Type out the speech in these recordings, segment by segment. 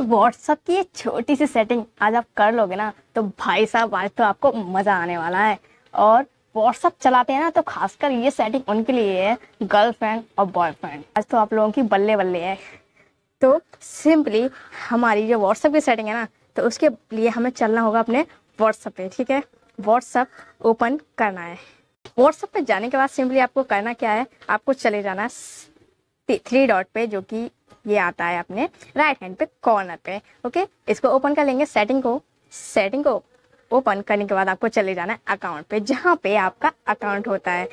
WhatsApp की ये छोटी सी सेटिंग आज आप कर लोगे ना तो भाई साहब आज तो आपको मज़ा आने वाला है और व्हाट्सअप चलाते हैं ना तो खासकर ये सेटिंग उनके लिए है गर्लफ्रेंड और बॉयफ्रेंड आज तो आप लोगों की बल्ले बल्ले है तो सिंपली हमारी जो व्हाट्सअप की सेटिंग है ना तो उसके लिए हमें चलना होगा अपने व्हाट्सअप पे ठीक है व्हाट्सअप ओपन करना है व्हाट्सअप पे जाने के बाद सिंपली आपको करना क्या है आपको चले जाना है थ्री डॉट पे जो कि ये आता है अपने राइट हैंड पे कॉर्नर पे ओके इसको ओपन कर लेंगे सेटिंग को सेटिंग को ओपन करने के बाद आपको चले जाना है अकाउंट पे जहाँ पे आपका अकाउंट होता है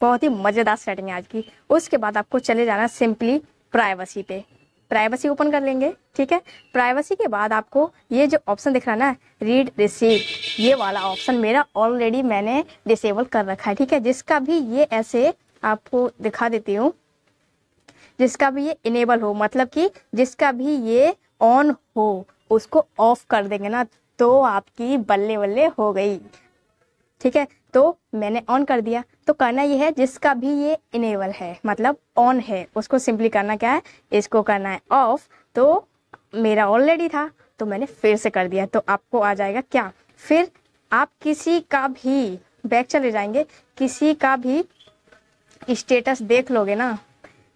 बहुत ही मज़ेदार सेटिंग है आज की उसके बाद आपको चले जाना है सिंपली प्राइवेसी पे प्राइवेसी ओपन कर लेंगे ठीक है प्राइवेसी के बाद आपको ये जो ऑप्शन दिख रहा है ना रीड रिसीव ये वाला ऑप्शन मेरा ऑलरेडी मैंने डिसेबल कर रखा है ठीक है जिसका भी ये ऐसे आपको दिखा देती हूँ जिसका भी ये इनेबल हो मतलब कि जिसका भी ये ऑन हो उसको ऑफ कर देंगे ना तो आपकी बल्ले बल्ले हो गई ठीक है तो मैंने ऑन कर दिया तो करना ये है जिसका भी ये इनेबल है मतलब ऑन है उसको सिंपली करना क्या है इसको करना है ऑफ तो मेरा ऑलरेडी था तो मैंने फिर से कर दिया तो आपको आ जाएगा क्या फिर आप किसी का भी बैक चले जाएंगे किसी का भी स्टेटस देख लोगे ना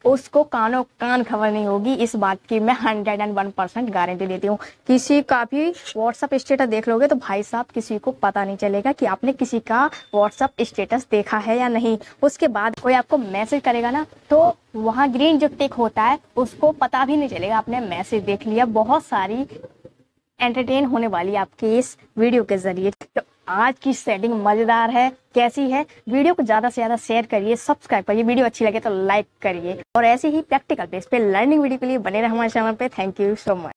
उसको कानों कान खबर नहीं होगी इस बात की मैं hundred and one percent guarantee देती हूँ किसी का भी व्हाट्सअप स्टेटस देख लोगे तो भाई साहब किसी को पता नहीं चलेगा कि आपने किसी का व्हाट्सअप स्टेटस देखा है या नहीं उसके बाद कोई आपको मैसेज करेगा ना तो वहाँ ग्रीन जो टिक होता है उसको पता भी नहीं चलेगा आपने मैसेज देख लिया बहुत सारी एंटरटेन होने वाली आपकी इस वीडियो के जरिए तो आज की सेटिंग मजेदार है कैसी है वीडियो को ज्यादा से ज्यादा शेयर करिए सब्सक्राइब करिए वीडियो अच्छी लगे तो लाइक करिए और ऐसे ही प्रैक्टिकल बेस पे लर्निंग वीडियो के लिए बने रहे हमारे चैनल पे थैंक यू सो मच